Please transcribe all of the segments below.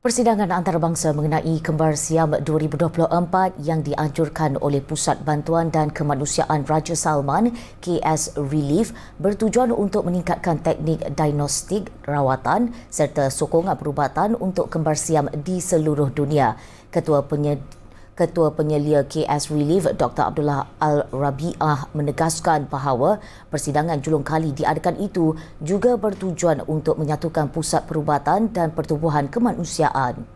Persidangan antarabangsa mengenai kembar Siam 2024 yang dianjurkan oleh Pusat Bantuan dan Kemanusiaan Raja Salman KS Relief bertujuan untuk meningkatkan teknik diagnostik rawatan serta sokongan perubatan untuk kembar Siam di seluruh dunia. Ketua Penyedia Ketua Penyelia KS Relief Dr. Abdullah Al-Rabi'ah menegaskan bahawa persidangan julung kali diadakan itu juga bertujuan untuk menyatukan pusat perubatan dan pertubuhan kemanusiaan.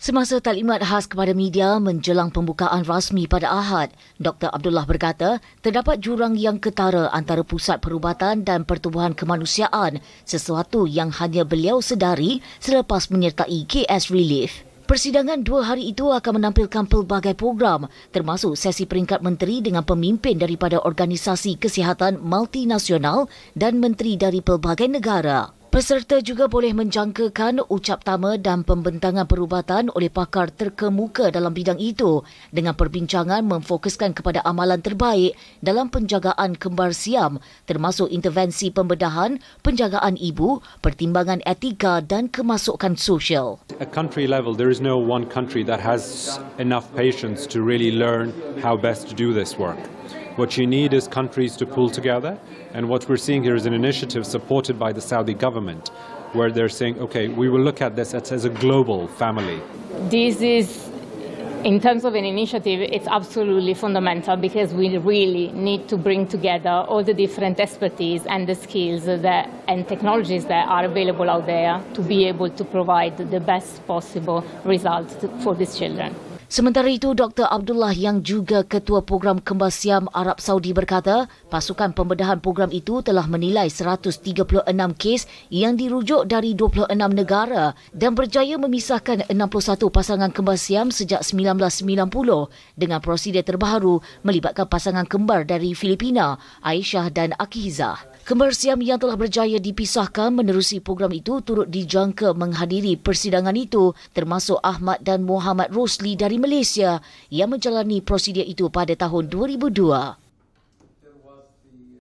Semasa taklimat khas kepada media menjelang pembukaan rasmi pada Ahad, Dr. Abdullah berkata terdapat jurang yang ketara antara pusat perubatan dan pertubuhan kemanusiaan, sesuatu yang hanya beliau sedari selepas menyertai KS Relief. Persidangan dua hari itu akan menampilkan pelbagai program termasuk sesi peringkat menteri dengan pemimpin daripada organisasi kesihatan multinasional dan menteri dari pelbagai negara. Peserta juga boleh menjangkakan ucap tama dan pembentangan perubatan oleh pakar terkemuka dalam bidang itu dengan perbincangan memfokuskan kepada amalan terbaik dalam penjagaan kembar siam termasuk intervensi pembedahan, penjagaan ibu, pertimbangan etika dan kemasukan sosial. At country level, there is no one country that has enough patience to really learn how best to do this work. What you need is countries to pull together. And what we're seeing here is an initiative supported by the Saudi government where they're saying, okay, we will look at this as, a global family. This is, in terms of an initiative, it's absolutely fundamental because we really need to bring together all the different expertise and the skills that, and technologies that are available out there to be able to provide the best possible results for these children. Sementara itu, Dr. Abdullah yang juga Ketua Program Kembar Siam Arab Saudi berkata, pasukan pembedahan program itu telah menilai 136 kes yang dirujuk dari 26 negara dan berjaya memisahkan 61 pasangan kembar Siam sejak 1990 dengan prosedur terbaru melibatkan pasangan kembar dari Filipina, Aisyah dan Akihizah. Kembar Siam yang telah berjaya dipisahkan menerusi program itu turut dijangka menghadiri persidangan itu termasuk Ahmad dan Muhammad Rosli dari Malaysia yang menjalani prosedur itu pada tahun 2002.